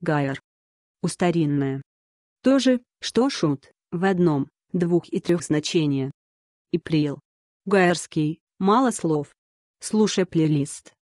Гайер. Устаринное. То же, что шут, в одном, двух и трех значения. И прил. Гайерский, мало слов. Слушай плейлист.